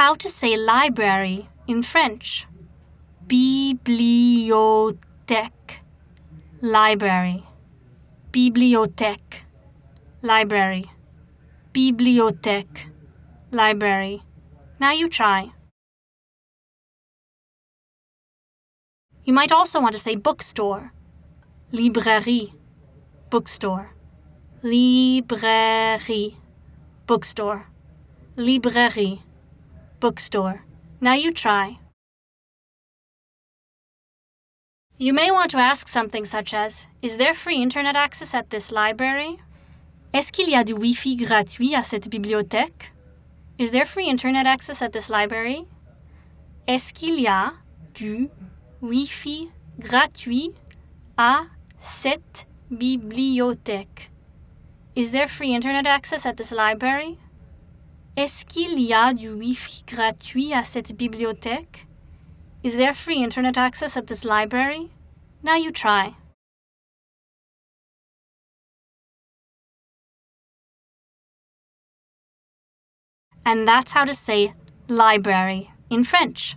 How to say library in French? Bibliothèque, library. Bibliothèque, library. Bibliothèque, library. Now you try. You might also want to say bookstore, librairie, bookstore. Librairie, bookstore. Librairie, bookstore. Now you try. You may want to ask something such as Is there free internet access at this library? Est-ce qu'il y a du Wi-Fi gratuit à cette bibliothèque? Is there free internet access at this library? Est-ce qu'il y a du Wi-Fi gratuit à cette bibliothèque? Is there free internet access at this library? Est-ce qu'il y a du Wi-Fi gratuit à cette bibliothèque? Is there free internet access at this library? Now you try. And that's how to say library in French.